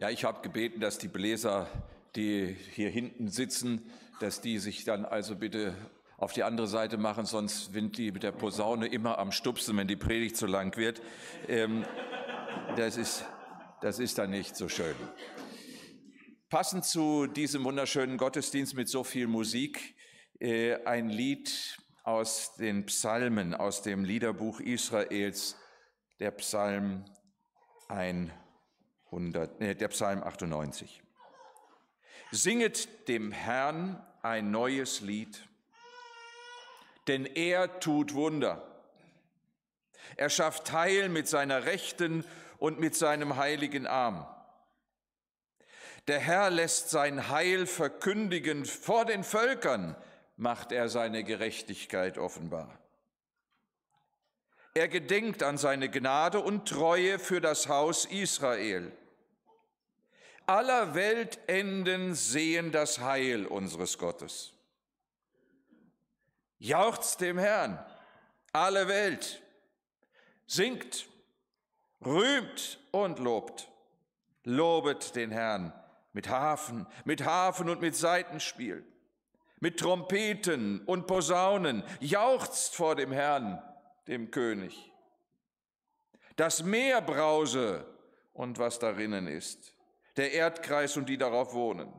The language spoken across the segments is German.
Ja, ich habe gebeten, dass die Bläser, die hier hinten sitzen, dass die sich dann also bitte auf die andere Seite machen, sonst sind die mit der Posaune immer am Stupsen, wenn die Predigt zu lang wird. Ähm, das, ist, das ist dann nicht so schön. Passend zu diesem wunderschönen Gottesdienst mit so viel Musik, äh, ein Lied aus den Psalmen, aus dem Liederbuch Israels, der Psalm ein 100, nee, der Psalm 98. Singet dem Herrn ein neues Lied, denn er tut Wunder. Er schafft Heil mit seiner Rechten und mit seinem heiligen Arm. Der Herr lässt sein Heil verkündigen vor den Völkern, macht er seine Gerechtigkeit offenbar. Er gedenkt an seine Gnade und Treue für das Haus Israel. Aller Weltenden sehen das Heil unseres Gottes. Jauchzt dem Herrn, alle Welt, singt, rühmt und lobt. Lobet den Herrn mit Hafen, mit Hafen und mit Seitenspiel, mit Trompeten und Posaunen, jauchzt vor dem Herrn, dem König. Das Meer brause und was darinnen ist, der Erdkreis und die darauf wohnen.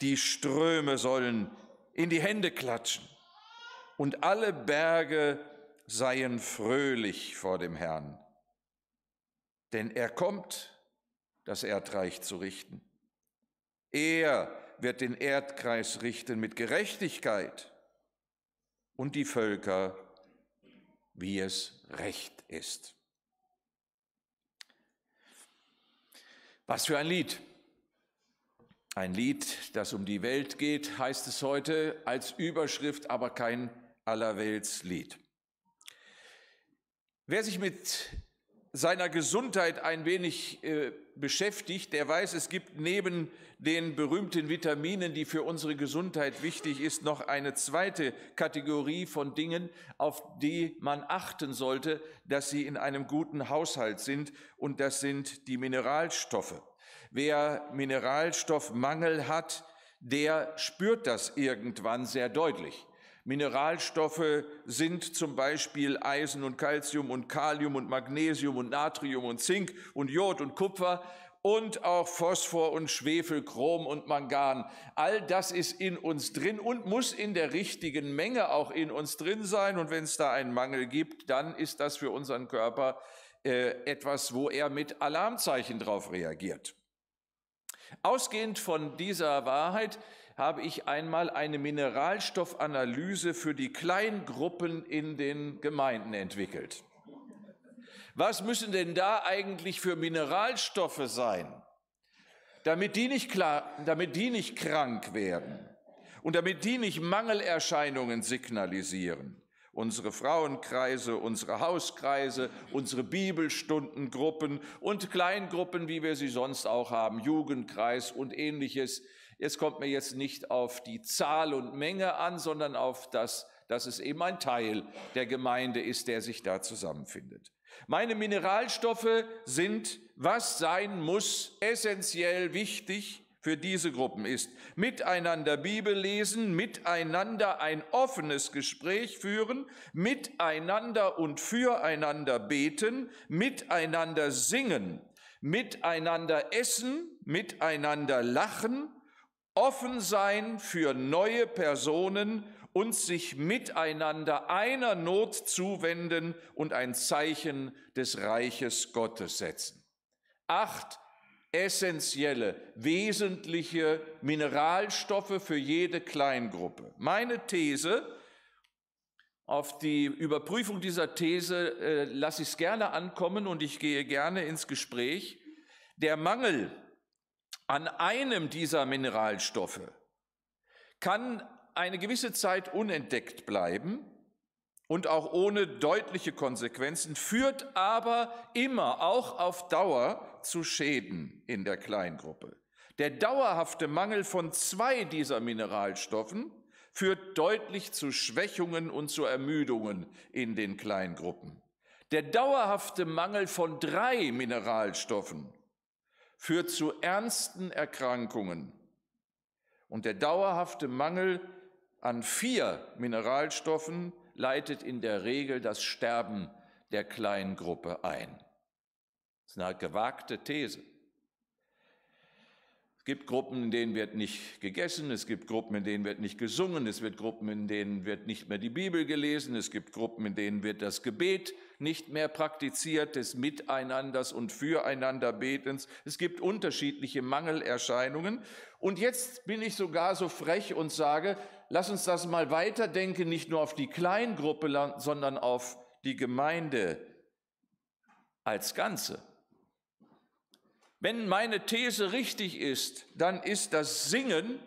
Die Ströme sollen in die Hände klatschen und alle Berge seien fröhlich vor dem Herrn. Denn er kommt, das Erdreich zu richten. Er wird den Erdkreis richten mit Gerechtigkeit und die Völker richten wie es recht ist. Was für ein Lied. Ein Lied, das um die Welt geht, heißt es heute als Überschrift, aber kein Allerweltslied. Wer sich mit seiner Gesundheit ein wenig äh, beschäftigt, der weiß, es gibt neben den berühmten Vitaminen, die für unsere Gesundheit wichtig ist, noch eine zweite Kategorie von Dingen, auf die man achten sollte, dass sie in einem guten Haushalt sind, und das sind die Mineralstoffe. Wer Mineralstoffmangel hat, der spürt das irgendwann sehr deutlich. Mineralstoffe sind zum Beispiel Eisen und Calcium und Kalium und Magnesium und Natrium und Zink und Jod und Kupfer und auch Phosphor und Schwefel, Chrom und Mangan. All das ist in uns drin und muss in der richtigen Menge auch in uns drin sein. Und wenn es da einen Mangel gibt, dann ist das für unseren Körper äh, etwas, wo er mit Alarmzeichen drauf reagiert. Ausgehend von dieser Wahrheit habe ich einmal eine Mineralstoffanalyse für die Kleingruppen in den Gemeinden entwickelt. Was müssen denn da eigentlich für Mineralstoffe sein, damit die nicht, klar, damit die nicht krank werden und damit die nicht Mangelerscheinungen signalisieren? unsere Frauenkreise, unsere Hauskreise, unsere Bibelstundengruppen und Kleingruppen, wie wir sie sonst auch haben, Jugendkreis und ähnliches. Es kommt mir jetzt nicht auf die Zahl und Menge an, sondern auf das, dass es eben ein Teil der Gemeinde ist, der sich da zusammenfindet. Meine Mineralstoffe sind, was sein muss, essentiell wichtig für diese Gruppen ist. Miteinander Bibel lesen, miteinander ein offenes Gespräch führen, miteinander und füreinander beten, miteinander singen, miteinander essen, miteinander lachen, offen sein für neue Personen und sich miteinander einer Not zuwenden und ein Zeichen des Reiches Gottes setzen. Acht essentielle, wesentliche Mineralstoffe für jede Kleingruppe. Meine These, auf die Überprüfung dieser These äh, lasse ich es gerne ankommen und ich gehe gerne ins Gespräch. Der Mangel an einem dieser Mineralstoffe kann eine gewisse Zeit unentdeckt bleiben und auch ohne deutliche Konsequenzen, führt aber immer auch auf Dauer zu Schäden in der Kleingruppe. Der dauerhafte Mangel von zwei dieser Mineralstoffen führt deutlich zu Schwächungen und zu Ermüdungen in den Kleingruppen. Der dauerhafte Mangel von drei Mineralstoffen führt zu ernsten Erkrankungen. Und der dauerhafte Mangel an vier Mineralstoffen leitet in der Regel das Sterben der Kleingruppe ein. Das ist eine gewagte These. Es gibt Gruppen, in denen wird nicht gegessen, es gibt Gruppen, in denen wird nicht gesungen, es gibt Gruppen, in denen wird nicht mehr die Bibel gelesen, es gibt Gruppen, in denen wird das Gebet nicht mehr praktiziert des Miteinanders und Füreinanderbetens. Es gibt unterschiedliche Mangelerscheinungen. Und jetzt bin ich sogar so frech und sage, lass uns das mal weiterdenken, nicht nur auf die Kleingruppe, sondern auf die Gemeinde als Ganze. Wenn meine These richtig ist, dann ist das Singen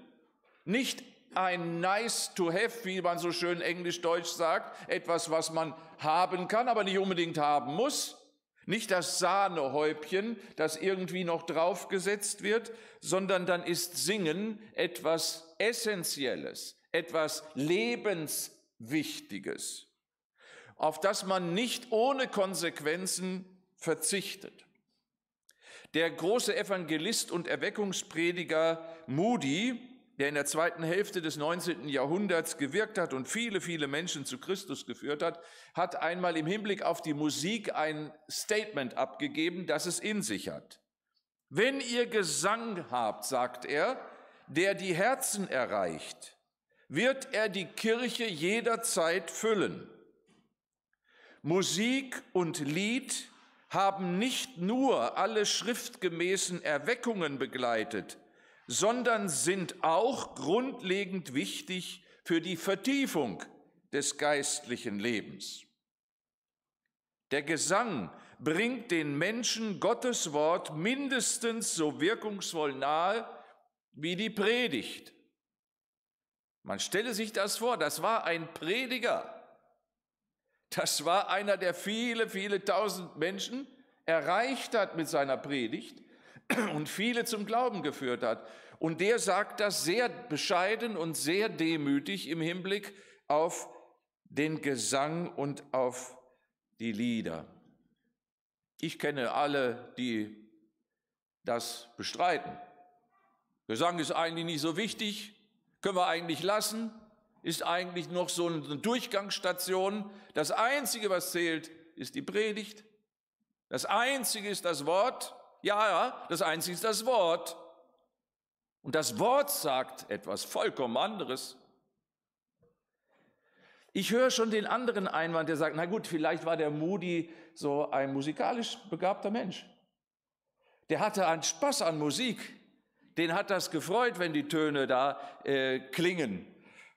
nicht ein nice to have, wie man so schön englisch-deutsch sagt, etwas, was man haben kann, aber nicht unbedingt haben muss. Nicht das Sahnehäubchen, das irgendwie noch draufgesetzt wird, sondern dann ist Singen etwas Essentielles, etwas Lebenswichtiges, auf das man nicht ohne Konsequenzen verzichtet. Der große Evangelist und Erweckungsprediger Moody der in der zweiten Hälfte des 19. Jahrhunderts gewirkt hat und viele, viele Menschen zu Christus geführt hat, hat einmal im Hinblick auf die Musik ein Statement abgegeben, das es in sich hat. Wenn ihr Gesang habt, sagt er, der die Herzen erreicht, wird er die Kirche jederzeit füllen. Musik und Lied haben nicht nur alle schriftgemäßen Erweckungen begleitet, sondern sind auch grundlegend wichtig für die Vertiefung des geistlichen Lebens. Der Gesang bringt den Menschen Gottes Wort mindestens so wirkungsvoll nahe wie die Predigt. Man stelle sich das vor, das war ein Prediger. Das war einer, der viele, viele tausend Menschen erreicht hat mit seiner Predigt und viele zum Glauben geführt hat. Und der sagt das sehr bescheiden und sehr demütig im Hinblick auf den Gesang und auf die Lieder. Ich kenne alle, die das bestreiten. Gesang ist eigentlich nicht so wichtig, können wir eigentlich lassen, ist eigentlich noch so eine Durchgangsstation. Das Einzige, was zählt, ist die Predigt. Das Einzige ist das Wort. Ja, ja, das Einzige ist das Wort. Und das Wort sagt etwas vollkommen anderes. Ich höre schon den anderen Einwand, der sagt, na gut, vielleicht war der Moody so ein musikalisch begabter Mensch. Der hatte einen Spaß an Musik. Den hat das gefreut, wenn die Töne da äh, klingen.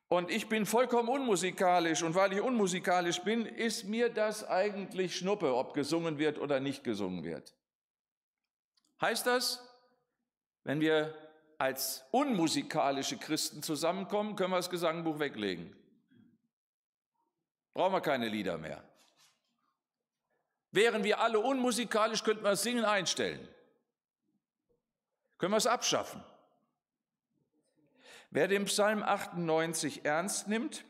Und ich bin vollkommen unmusikalisch. Und weil ich unmusikalisch bin, ist mir das eigentlich Schnuppe, ob gesungen wird oder nicht gesungen wird. Heißt das, wenn wir als unmusikalische Christen zusammenkommen, können wir das Gesangbuch weglegen. Brauchen wir keine Lieder mehr. Wären wir alle unmusikalisch, könnten wir das Singen einstellen. Können wir es abschaffen. Wer den Psalm 98 ernst nimmt,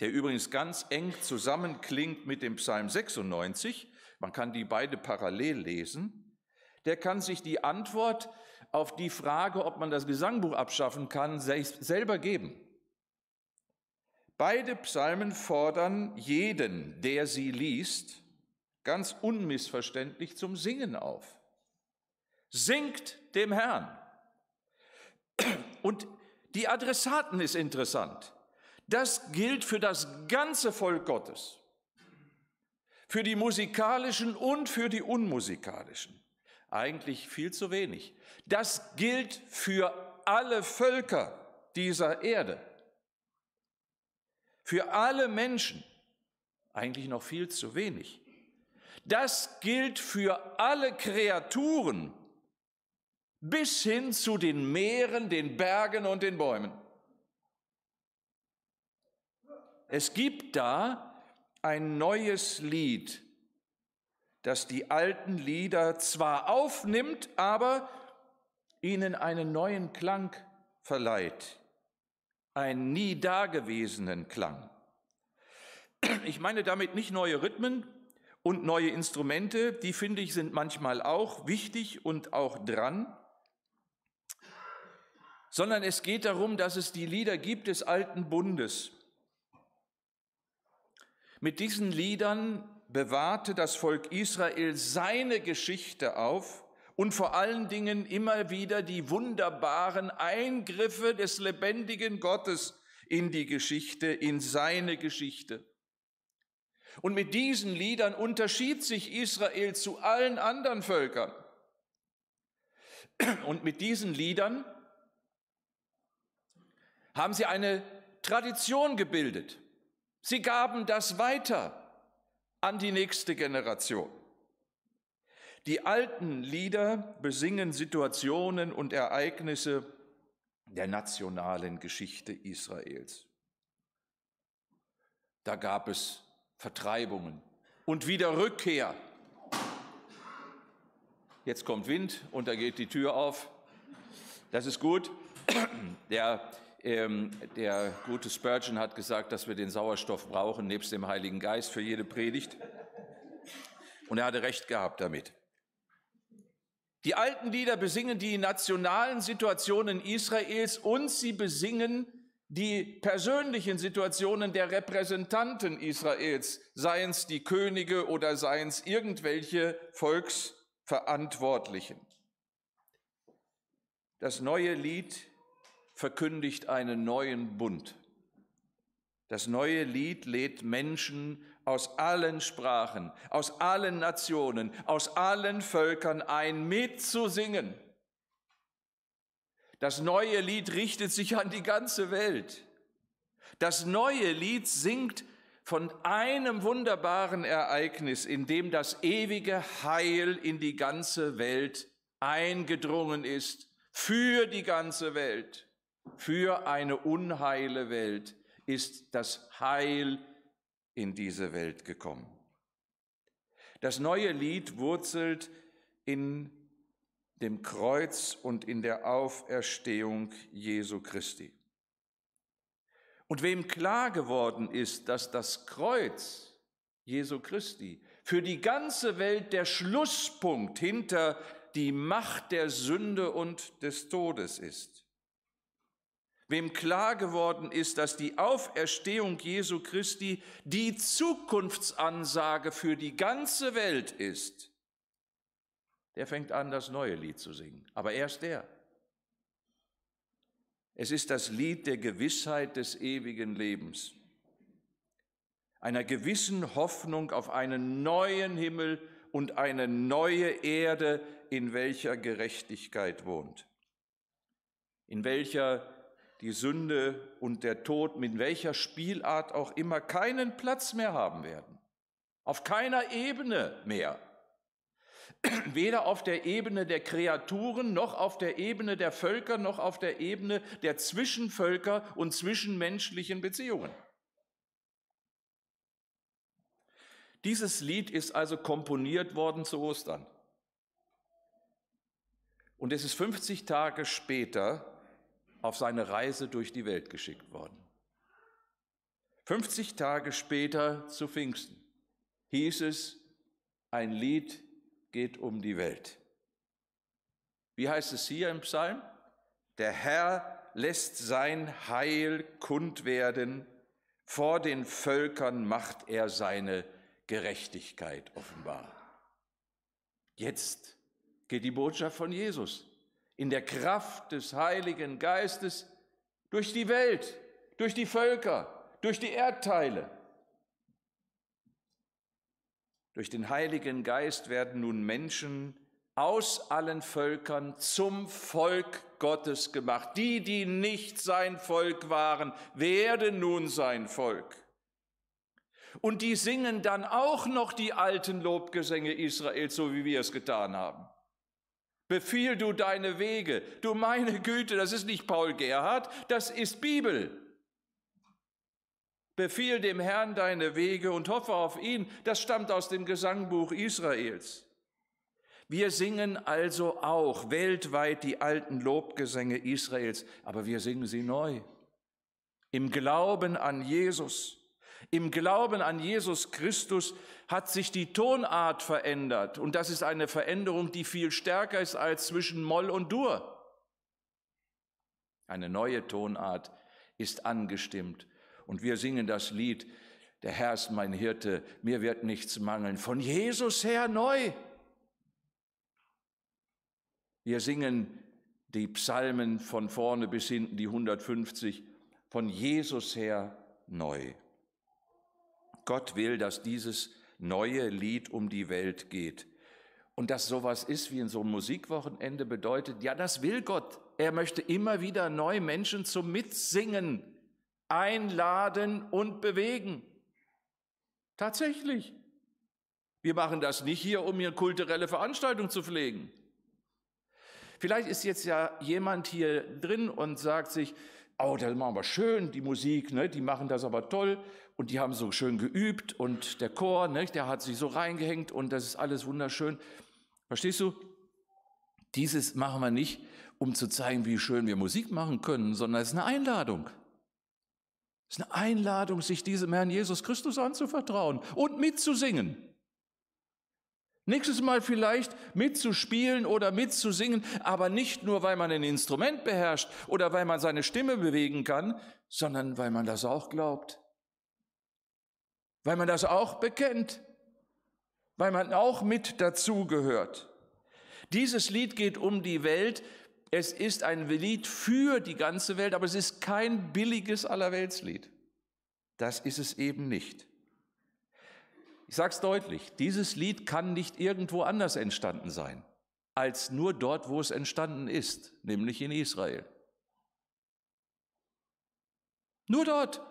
der übrigens ganz eng zusammenklingt mit dem Psalm 96, man kann die beide parallel lesen, der kann sich die Antwort auf die Frage, ob man das Gesangbuch abschaffen kann, selber geben. Beide Psalmen fordern jeden, der sie liest, ganz unmissverständlich zum Singen auf. Singt dem Herrn. Und die Adressaten ist interessant. Das gilt für das ganze Volk Gottes, für die musikalischen und für die unmusikalischen. Eigentlich viel zu wenig. Das gilt für alle Völker dieser Erde. Für alle Menschen. Eigentlich noch viel zu wenig. Das gilt für alle Kreaturen bis hin zu den Meeren, den Bergen und den Bäumen. Es gibt da ein neues Lied das die alten Lieder zwar aufnimmt, aber ihnen einen neuen Klang verleiht, einen nie dagewesenen Klang. Ich meine damit nicht neue Rhythmen und neue Instrumente, die finde ich sind manchmal auch wichtig und auch dran, sondern es geht darum, dass es die Lieder gibt des alten Bundes. Mit diesen Liedern bewahrte das Volk Israel seine Geschichte auf und vor allen Dingen immer wieder die wunderbaren Eingriffe des lebendigen Gottes in die Geschichte, in seine Geschichte. Und mit diesen Liedern unterschied sich Israel zu allen anderen Völkern. Und mit diesen Liedern haben sie eine Tradition gebildet. Sie gaben das weiter an die nächste Generation. Die alten Lieder besingen Situationen und Ereignisse der nationalen Geschichte Israels. Da gab es Vertreibungen und wieder Rückkehr. Jetzt kommt Wind und da geht die Tür auf. Das ist gut. Der ähm, der gute Spurgeon hat gesagt, dass wir den Sauerstoff brauchen, nebst dem Heiligen Geist, für jede Predigt. Und er hatte recht gehabt damit. Die alten Lieder besingen die nationalen Situationen Israels und sie besingen die persönlichen Situationen der Repräsentanten Israels, seien es die Könige oder seien es irgendwelche Volksverantwortlichen. Das neue Lied verkündigt einen neuen Bund. Das neue Lied lädt Menschen aus allen Sprachen, aus allen Nationen, aus allen Völkern ein, mitzusingen. Das neue Lied richtet sich an die ganze Welt. Das neue Lied singt von einem wunderbaren Ereignis, in dem das ewige Heil in die ganze Welt eingedrungen ist, für die ganze Welt für eine unheile Welt ist das Heil in diese Welt gekommen. Das neue Lied wurzelt in dem Kreuz und in der Auferstehung Jesu Christi. Und wem klar geworden ist, dass das Kreuz Jesu Christi für die ganze Welt der Schlusspunkt hinter die Macht der Sünde und des Todes ist, wem klar geworden ist, dass die Auferstehung Jesu Christi die Zukunftsansage für die ganze Welt ist, der fängt an, das neue Lied zu singen. Aber erst der. Es ist das Lied der Gewissheit des ewigen Lebens, einer gewissen Hoffnung auf einen neuen Himmel und eine neue Erde, in welcher Gerechtigkeit wohnt, in welcher die Sünde und der Tod mit welcher Spielart auch immer keinen Platz mehr haben werden. Auf keiner Ebene mehr. Weder auf der Ebene der Kreaturen, noch auf der Ebene der Völker, noch auf der Ebene der Zwischenvölker und zwischenmenschlichen Beziehungen. Dieses Lied ist also komponiert worden zu Ostern. Und es ist 50 Tage später auf seine Reise durch die Welt geschickt worden. 50 Tage später zu Pfingsten hieß es, ein Lied geht um die Welt. Wie heißt es hier im Psalm? Der Herr lässt sein Heil kund werden, vor den Völkern macht er seine Gerechtigkeit offenbar. Jetzt geht die Botschaft von Jesus in der Kraft des Heiligen Geistes durch die Welt, durch die Völker, durch die Erdteile. Durch den Heiligen Geist werden nun Menschen aus allen Völkern zum Volk Gottes gemacht. Die, die nicht sein Volk waren, werden nun sein Volk. Und die singen dann auch noch die alten Lobgesänge Israels, so wie wir es getan haben. Befiehl du deine Wege. Du meine Güte, das ist nicht Paul Gerhard, das ist Bibel. Befiehl dem Herrn deine Wege und hoffe auf ihn. Das stammt aus dem Gesangbuch Israels. Wir singen also auch weltweit die alten Lobgesänge Israels, aber wir singen sie neu. Im Glauben an Jesus. Im Glauben an Jesus Christus hat sich die Tonart verändert. Und das ist eine Veränderung, die viel stärker ist als zwischen Moll und Dur. Eine neue Tonart ist angestimmt. Und wir singen das Lied, der Herr ist mein Hirte, mir wird nichts mangeln. Von Jesus her neu. Wir singen die Psalmen von vorne bis hinten, die 150, von Jesus her neu. Gott will, dass dieses neue Lied um die Welt geht. Und dass sowas ist wie in so einem Musikwochenende bedeutet, ja, das will Gott. Er möchte immer wieder neue Menschen zum Mitsingen einladen und bewegen. Tatsächlich. Wir machen das nicht hier, um hier kulturelle Veranstaltungen zu pflegen. Vielleicht ist jetzt ja jemand hier drin und sagt sich, oh, das machen wir schön, die Musik, ne, die machen das aber toll und die haben so schön geübt und der Chor, ne, der hat sich so reingehängt und das ist alles wunderschön. Verstehst du? Dieses machen wir nicht, um zu zeigen, wie schön wir Musik machen können, sondern es ist eine Einladung. Es ist eine Einladung, sich diesem Herrn Jesus Christus anzuvertrauen und mitzusingen. Nächstes Mal vielleicht mitzuspielen oder mitzusingen, aber nicht nur, weil man ein Instrument beherrscht oder weil man seine Stimme bewegen kann, sondern weil man das auch glaubt. Weil man das auch bekennt. Weil man auch mit dazugehört. Dieses Lied geht um die Welt. Es ist ein Lied für die ganze Welt, aber es ist kein billiges Allerweltslied. Das ist es eben nicht. Ich sage es deutlich, dieses Lied kann nicht irgendwo anders entstanden sein, als nur dort, wo es entstanden ist, nämlich in Israel. Nur dort.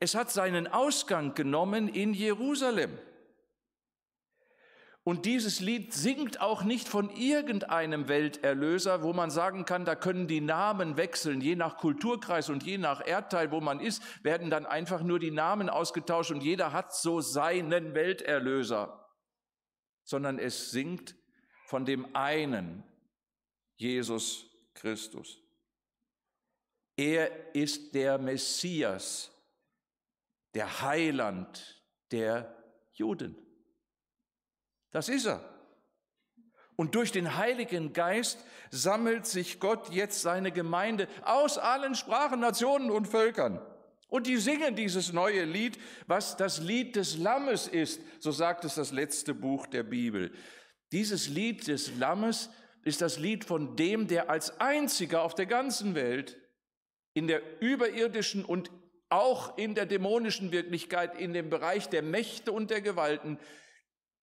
Es hat seinen Ausgang genommen in Jerusalem. Und dieses Lied singt auch nicht von irgendeinem Welterlöser, wo man sagen kann, da können die Namen wechseln. Je nach Kulturkreis und je nach Erdteil, wo man ist, werden dann einfach nur die Namen ausgetauscht und jeder hat so seinen Welterlöser. Sondern es singt von dem einen, Jesus Christus. Er ist der Messias, der Heiland der Juden. Das ist er. Und durch den Heiligen Geist sammelt sich Gott jetzt seine Gemeinde aus allen Sprachen, Nationen und Völkern. Und die singen dieses neue Lied, was das Lied des Lammes ist, so sagt es das letzte Buch der Bibel. Dieses Lied des Lammes ist das Lied von dem, der als einziger auf der ganzen Welt in der überirdischen und auch in der dämonischen Wirklichkeit, in dem Bereich der Mächte und der Gewalten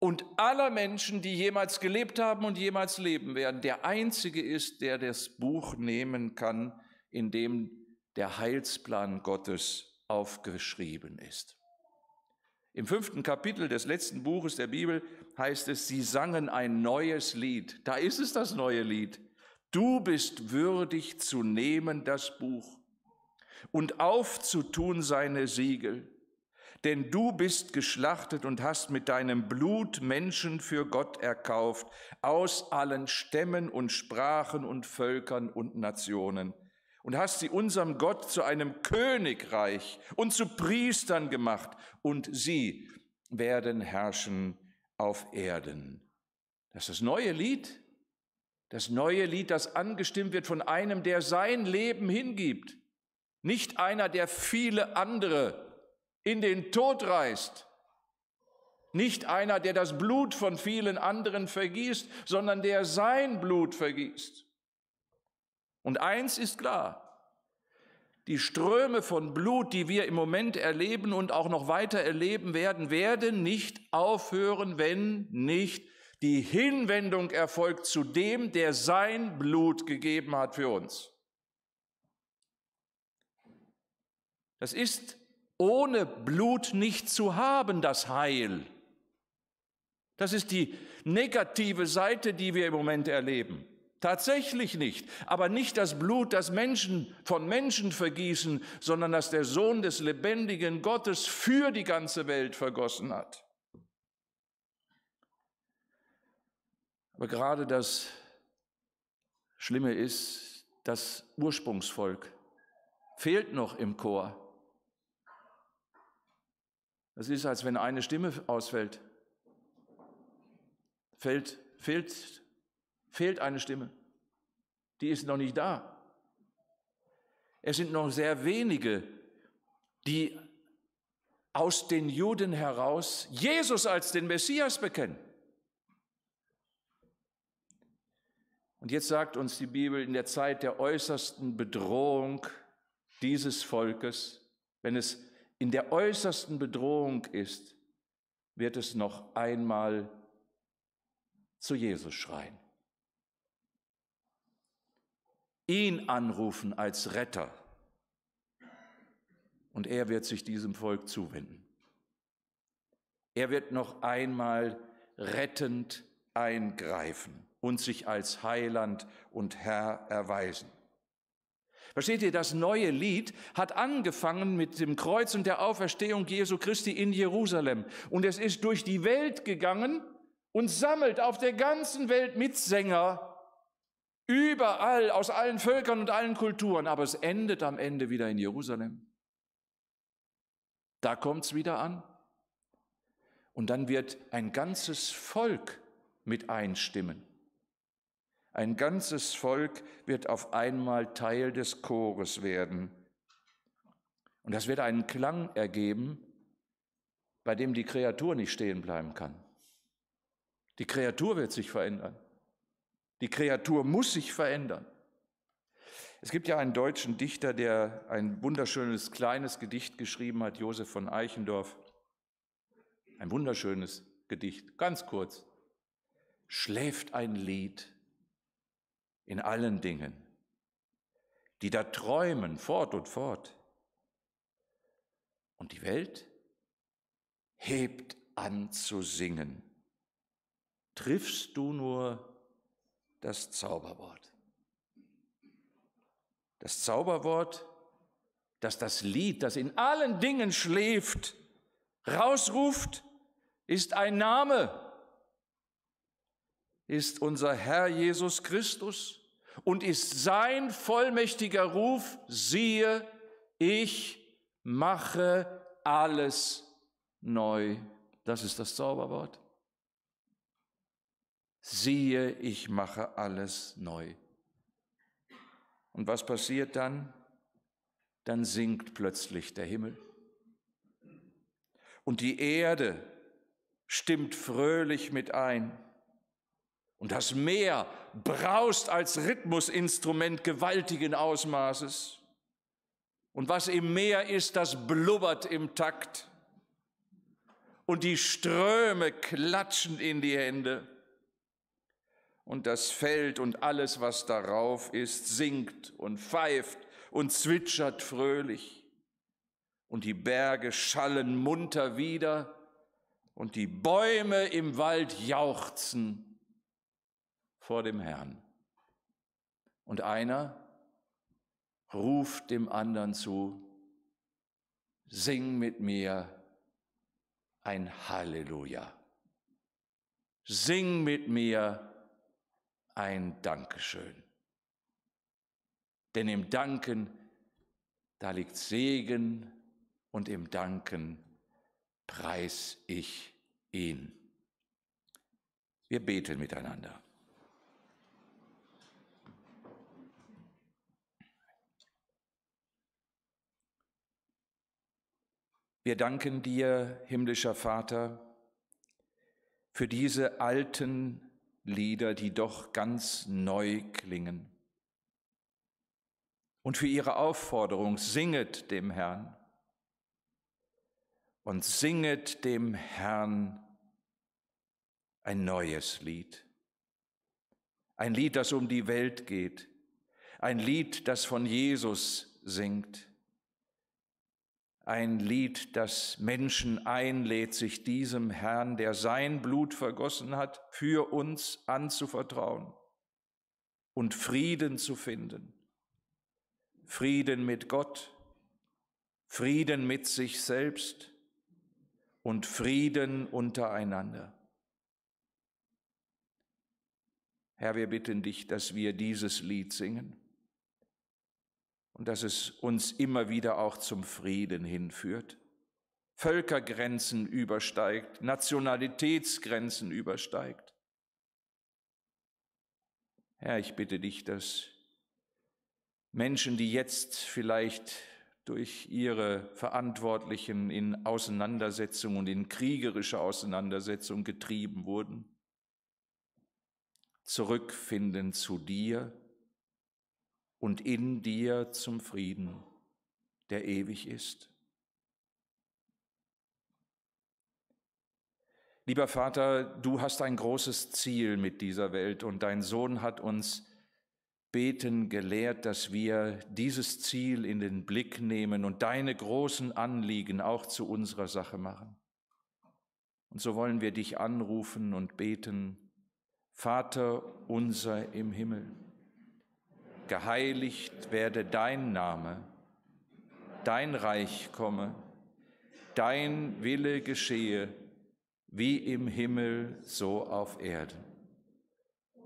und aller Menschen, die jemals gelebt haben und jemals leben werden, der einzige ist, der das Buch nehmen kann, in dem der Heilsplan Gottes aufgeschrieben ist. Im fünften Kapitel des letzten Buches der Bibel heißt es, sie sangen ein neues Lied. Da ist es das neue Lied. Du bist würdig zu nehmen das Buch und aufzutun seine Siegel denn du bist geschlachtet und hast mit deinem Blut Menschen für Gott erkauft, aus allen Stämmen und Sprachen und Völkern und Nationen, und hast sie unserem Gott zu einem Königreich und zu Priestern gemacht, und sie werden herrschen auf Erden. Das ist das neue Lied, das neue Lied, das angestimmt wird von einem, der sein Leben hingibt, nicht einer, der viele andere in den Tod reißt. Nicht einer, der das Blut von vielen anderen vergießt, sondern der sein Blut vergießt. Und eins ist klar, die Ströme von Blut, die wir im Moment erleben und auch noch weiter erleben werden, werden nicht aufhören, wenn nicht die Hinwendung erfolgt zu dem, der sein Blut gegeben hat für uns. Das ist ohne Blut nicht zu haben, das Heil. Das ist die negative Seite, die wir im Moment erleben. Tatsächlich nicht, aber nicht das Blut, das Menschen von Menschen vergießen, sondern das der Sohn des lebendigen Gottes für die ganze Welt vergossen hat. Aber gerade das Schlimme ist, das Ursprungsvolk fehlt noch im Chor. Es ist, als wenn eine Stimme ausfällt. Fällt, fehlt, fehlt eine Stimme. Die ist noch nicht da. Es sind noch sehr wenige, die aus den Juden heraus Jesus als den Messias bekennen. Und jetzt sagt uns die Bibel, in der Zeit der äußersten Bedrohung dieses Volkes, wenn es in der äußersten Bedrohung ist, wird es noch einmal zu Jesus schreien. Ihn anrufen als Retter. Und er wird sich diesem Volk zuwenden. Er wird noch einmal rettend eingreifen und sich als Heiland und Herr erweisen. Versteht ihr, das neue Lied hat angefangen mit dem Kreuz und der Auferstehung Jesu Christi in Jerusalem. Und es ist durch die Welt gegangen und sammelt auf der ganzen Welt Mitsänger, überall, aus allen Völkern und allen Kulturen. Aber es endet am Ende wieder in Jerusalem. Da kommt es wieder an. Und dann wird ein ganzes Volk mit einstimmen. Ein ganzes Volk wird auf einmal Teil des Chores werden. Und das wird einen Klang ergeben, bei dem die Kreatur nicht stehen bleiben kann. Die Kreatur wird sich verändern. Die Kreatur muss sich verändern. Es gibt ja einen deutschen Dichter, der ein wunderschönes kleines Gedicht geschrieben hat, Josef von Eichendorff. Ein wunderschönes Gedicht, ganz kurz. Schläft ein Lied in allen Dingen, die da träumen fort und fort. Und die Welt hebt an zu singen. Triffst du nur das Zauberwort. Das Zauberwort, das das Lied, das in allen Dingen schläft, rausruft, ist ein Name, ist unser Herr Jesus Christus und ist sein vollmächtiger Ruf, siehe, ich mache alles neu. Das ist das Zauberwort. Siehe, ich mache alles neu. Und was passiert dann? Dann sinkt plötzlich der Himmel. Und die Erde stimmt fröhlich mit ein und das Meer braust als Rhythmusinstrument gewaltigen Ausmaßes. Und was im Meer ist, das blubbert im Takt. Und die Ströme klatschen in die Hände. Und das Feld und alles, was darauf ist, singt und pfeift und zwitschert fröhlich. Und die Berge schallen munter wieder. Und die Bäume im Wald jauchzen vor dem Herrn. Und einer ruft dem anderen zu, sing mit mir ein Halleluja. Sing mit mir ein Dankeschön. Denn im Danken, da liegt Segen und im Danken preis ich ihn. Wir beten miteinander. Wir danken dir, himmlischer Vater, für diese alten Lieder, die doch ganz neu klingen. Und für ihre Aufforderung, singet dem Herrn und singet dem Herrn ein neues Lied. Ein Lied, das um die Welt geht. Ein Lied, das von Jesus singt ein Lied, das Menschen einlädt, sich diesem Herrn, der sein Blut vergossen hat, für uns anzuvertrauen und Frieden zu finden. Frieden mit Gott, Frieden mit sich selbst und Frieden untereinander. Herr, wir bitten dich, dass wir dieses Lied singen und dass es uns immer wieder auch zum Frieden hinführt. Völkergrenzen übersteigt, Nationalitätsgrenzen übersteigt. Herr, ich bitte dich, dass Menschen, die jetzt vielleicht durch ihre Verantwortlichen in Auseinandersetzung und in kriegerische Auseinandersetzung getrieben wurden, zurückfinden zu dir und in dir zum Frieden, der ewig ist. Lieber Vater, du hast ein großes Ziel mit dieser Welt und dein Sohn hat uns beten gelehrt, dass wir dieses Ziel in den Blick nehmen und deine großen Anliegen auch zu unserer Sache machen. Und so wollen wir dich anrufen und beten, Vater unser im Himmel geheiligt werde dein Name, dein Reich komme, dein Wille geschehe, wie im Himmel so auf Erden.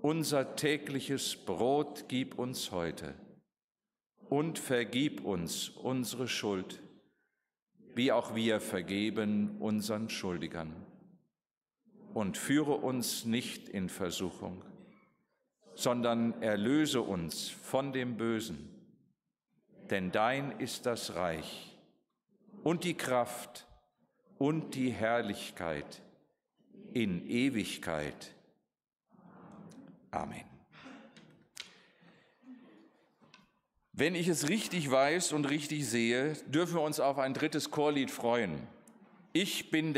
Unser tägliches Brot gib uns heute und vergib uns unsere Schuld, wie auch wir vergeben unseren Schuldigern. Und führe uns nicht in Versuchung, sondern erlöse uns von dem Bösen. Denn dein ist das Reich und die Kraft und die Herrlichkeit in Ewigkeit. Amen. Wenn ich es richtig weiß und richtig sehe, dürfen wir uns auf ein drittes Chorlied freuen. Ich bin der